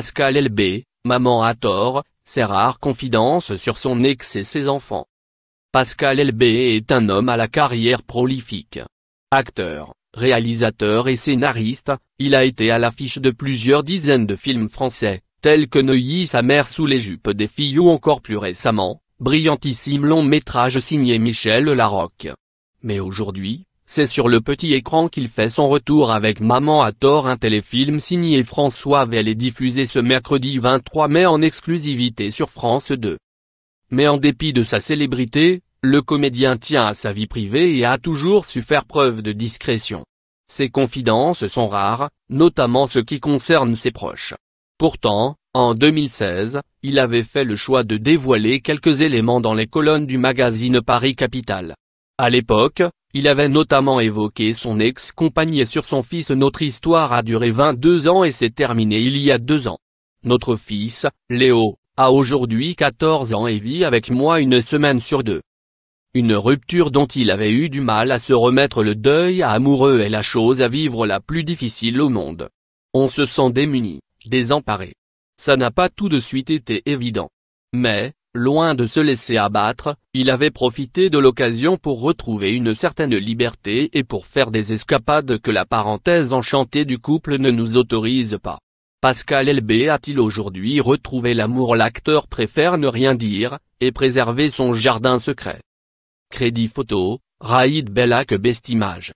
Pascal LB, maman à tort, ses rares confidences sur son ex et ses enfants. Pascal LB est un homme à la carrière prolifique. Acteur, réalisateur et scénariste, il a été à l'affiche de plusieurs dizaines de films français, tels que Neuilly sa mère sous les jupes des filles ou encore plus récemment, brillantissime long métrage signé Michel Larocque. Mais aujourd'hui, c'est sur le petit écran qu'il fait son retour avec Maman à tort un téléfilm signé François Velle diffusé ce mercredi 23 mai en exclusivité sur France 2. Mais en dépit de sa célébrité, le comédien tient à sa vie privée et a toujours su faire preuve de discrétion. Ses confidences sont rares, notamment ce qui concerne ses proches. Pourtant, en 2016, il avait fait le choix de dévoiler quelques éléments dans les colonnes du magazine Paris Capital. À l'époque, il avait notamment évoqué son ex-compagne sur son fils Notre histoire a duré 22 ans et s'est terminée il y a deux ans. Notre fils, Léo, a aujourd'hui 14 ans et vit avec moi une semaine sur deux. Une rupture dont il avait eu du mal à se remettre le deuil amoureux est la chose à vivre la plus difficile au monde. On se sent démuni, désemparé. Ça n'a pas tout de suite été évident. Mais, Loin de se laisser abattre, il avait profité de l'occasion pour retrouver une certaine liberté et pour faire des escapades que la parenthèse enchantée du couple ne nous autorise pas. Pascal LB a-t-il aujourd'hui retrouvé l'amour L'acteur préfère ne rien dire, et préserver son jardin secret. Crédit photo, Raïd Bellac Bestimage